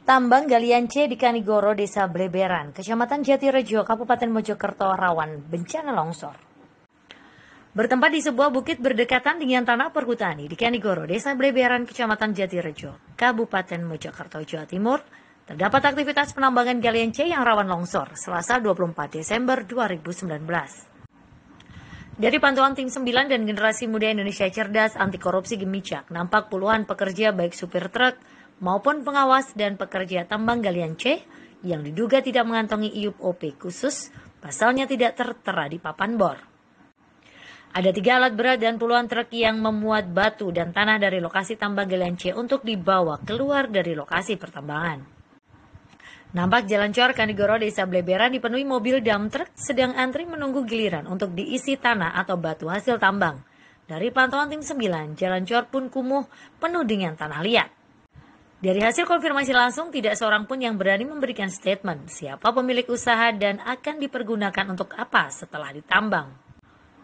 Tambang galian C di Kanigoro, Desa Bleberan, Kecamatan Jatirejo, Kabupaten Mojokerto, rawan bencana longsor. Bertempat di sebuah bukit berdekatan dengan tanah perhutani di Kanigoro, Desa Bleberan, Kecamatan Jatirejo, Kabupaten Mojokerto, Jawa Timur, terdapat aktivitas penambangan galian C yang rawan longsor, Selasa 24 Desember 2019. Dari pantauan tim 9 dan generasi muda Indonesia cerdas anti korupsi Gemicak, nampak puluhan pekerja baik supir truk, maupun pengawas dan pekerja tambang galian C yang diduga tidak mengantongi IUP OP khusus, pasalnya tidak tertera di papan bor. Ada tiga alat berat dan puluhan truk yang memuat batu dan tanah dari lokasi tambang galian C untuk dibawa keluar dari lokasi pertambangan. Nampak jalan cor Kanigoro Desa Blebera dipenuhi mobil dam truk sedang antri menunggu giliran untuk diisi tanah atau batu hasil tambang. Dari pantauan tim 9, jalan cor pun kumuh penuh dengan tanah liat. Dari hasil konfirmasi langsung, tidak seorang pun yang berani memberikan statement siapa pemilik usaha dan akan dipergunakan untuk apa setelah ditambang.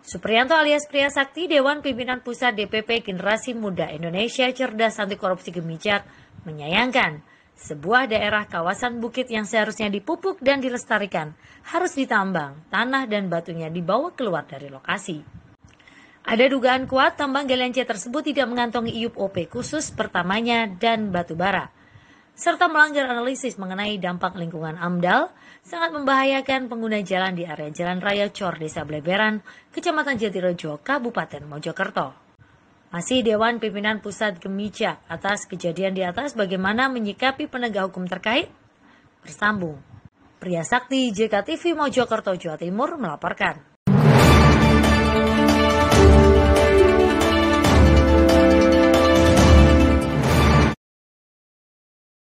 Suprianto alias Pria Sakti, Dewan Pimpinan Pusat DPP Generasi Muda Indonesia Cerdas Anti Korupsi Gemijat, menyayangkan sebuah daerah kawasan bukit yang seharusnya dipupuk dan dilestarikan harus ditambang, tanah dan batunya dibawa keluar dari lokasi. Ada dugaan kuat tambang galian C tersebut tidak mengantongi IUP OP khusus pertamanya dan batu bara serta melanggar analisis mengenai dampak lingkungan AMDAL, sangat membahayakan pengguna jalan di area Jalan Raya Cor Desa Bleberan, Kecamatan Jatirojo, Kabupaten Mojokerto. Masih Dewan Pimpinan Pusat Gemija atas kejadian di atas bagaimana menyikapi penegak hukum terkait? Bersambung. Pria Sakti JKTV Mojokerto, Jawa Timur melaporkan.